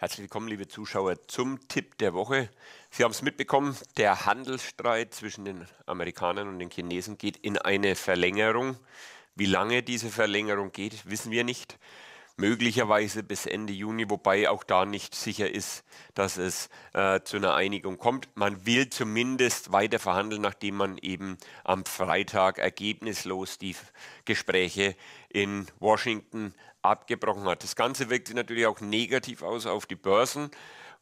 Herzlich willkommen, liebe Zuschauer, zum Tipp der Woche. Sie haben es mitbekommen, der Handelsstreit zwischen den Amerikanern und den Chinesen geht in eine Verlängerung. Wie lange diese Verlängerung geht, wissen wir nicht möglicherweise bis Ende Juni, wobei auch da nicht sicher ist, dass es äh, zu einer Einigung kommt. Man will zumindest weiter verhandeln, nachdem man eben am Freitag ergebnislos die Gespräche in Washington abgebrochen hat. Das Ganze wirkt sich natürlich auch negativ aus auf die Börsen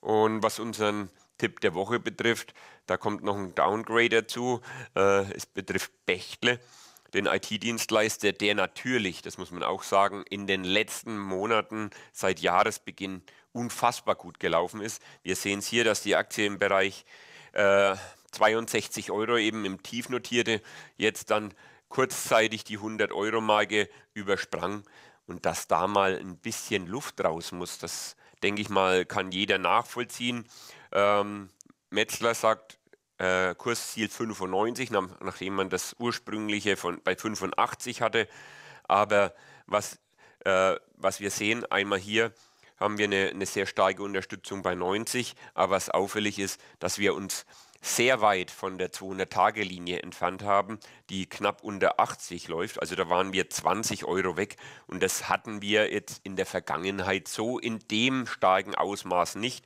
und was unseren Tipp der Woche betrifft, da kommt noch ein Downgrade dazu. Äh, es betrifft Bechtle den IT-Dienstleister, der natürlich, das muss man auch sagen, in den letzten Monaten seit Jahresbeginn unfassbar gut gelaufen ist. Wir sehen es hier, dass die Aktie im Bereich äh, 62 Euro eben im Tief notierte, jetzt dann kurzzeitig die 100-Euro-Marke übersprang und dass da mal ein bisschen Luft raus muss, das denke ich mal, kann jeder nachvollziehen. Ähm, Metzler sagt, äh, Kursziel 95, nach, nachdem man das ursprüngliche von, bei 85 hatte. Aber was, äh, was wir sehen, einmal hier, haben wir eine, eine sehr starke Unterstützung bei 90. Aber was auffällig ist, dass wir uns sehr weit von der 200-Tage-Linie entfernt haben, die knapp unter 80 läuft. Also da waren wir 20 Euro weg und das hatten wir jetzt in der Vergangenheit so in dem starken Ausmaß nicht.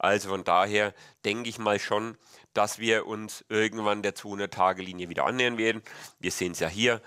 Also von daher denke ich mal schon, dass wir uns irgendwann der 200-Tage-Linie wieder annähern werden. Wir sehen es ja hier,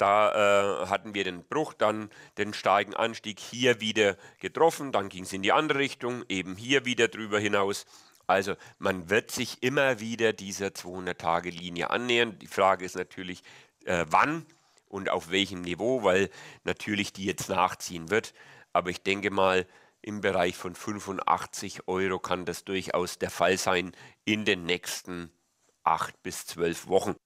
da äh, hatten wir den Bruch, dann den steigen Anstieg hier wieder getroffen, dann ging es in die andere Richtung, eben hier wieder drüber hinaus. Also man wird sich immer wieder dieser 200-Tage-Linie annähern. Die Frage ist natürlich, äh, wann und auf welchem Niveau, weil natürlich die jetzt nachziehen wird. Aber ich denke mal, im Bereich von 85 Euro kann das durchaus der Fall sein in den nächsten acht bis zwölf Wochen.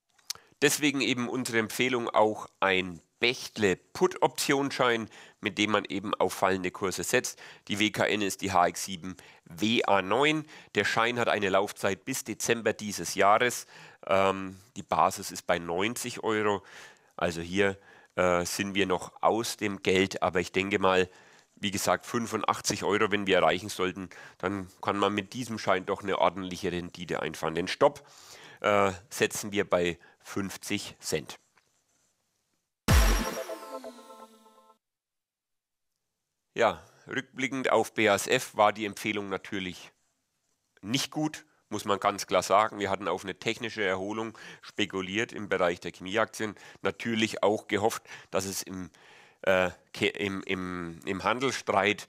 Deswegen eben unsere Empfehlung auch ein Bechtle-Put-Optionsschein, mit dem man eben auf fallende Kurse setzt. Die WKN ist die HX7 WA9. Der Schein hat eine Laufzeit bis Dezember dieses Jahres. Ähm, die Basis ist bei 90 Euro. Also hier äh, sind wir noch aus dem Geld, aber ich denke mal, wie gesagt, 85 Euro, wenn wir erreichen sollten, dann kann man mit diesem Schein doch eine ordentliche Rendite einfahren. Den Stopp äh, setzen wir bei 50 Cent. Ja, rückblickend auf BASF war die Empfehlung natürlich nicht gut, muss man ganz klar sagen. Wir hatten auf eine technische Erholung spekuliert im Bereich der Chemieaktien, natürlich auch gehofft, dass es im, äh, im, im, im Handelsstreit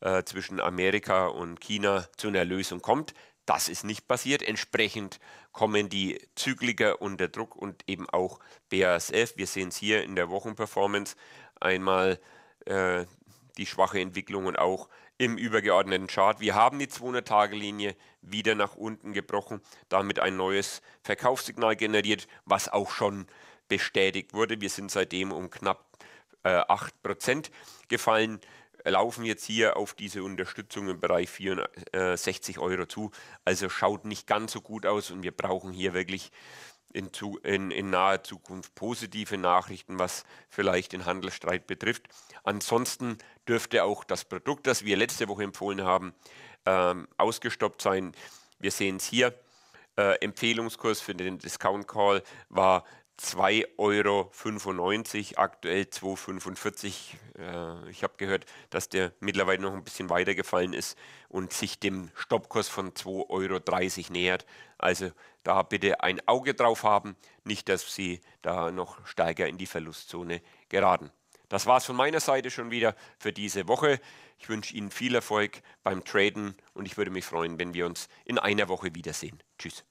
äh, zwischen Amerika und China zu einer Lösung kommt. Das ist nicht passiert. Entsprechend kommen die Zykliker unter Druck und eben auch BASF. Wir sehen es hier in der Wochenperformance einmal äh, die schwache Entwicklung und auch im übergeordneten Chart. Wir haben die 200-Tage-Linie wieder nach unten gebrochen, damit ein neues Verkaufssignal generiert, was auch schon bestätigt wurde. Wir sind seitdem um knapp äh, 8% gefallen laufen jetzt hier auf diese Unterstützung im Bereich 64 äh, Euro zu. Also schaut nicht ganz so gut aus und wir brauchen hier wirklich in, zu, in, in naher Zukunft positive Nachrichten, was vielleicht den Handelsstreit betrifft. Ansonsten dürfte auch das Produkt, das wir letzte Woche empfohlen haben, ähm, ausgestoppt sein. Wir sehen es hier. Äh, Empfehlungskurs für den Discount Call war 2,95 Euro, aktuell 2,45 Euro. Äh, ich habe gehört, dass der mittlerweile noch ein bisschen weiter gefallen ist und sich dem Stoppkurs von 2,30 Euro nähert. Also da bitte ein Auge drauf haben, nicht dass Sie da noch stärker in die Verlustzone geraten. Das war es von meiner Seite schon wieder für diese Woche. Ich wünsche Ihnen viel Erfolg beim Traden und ich würde mich freuen, wenn wir uns in einer Woche wiedersehen. Tschüss.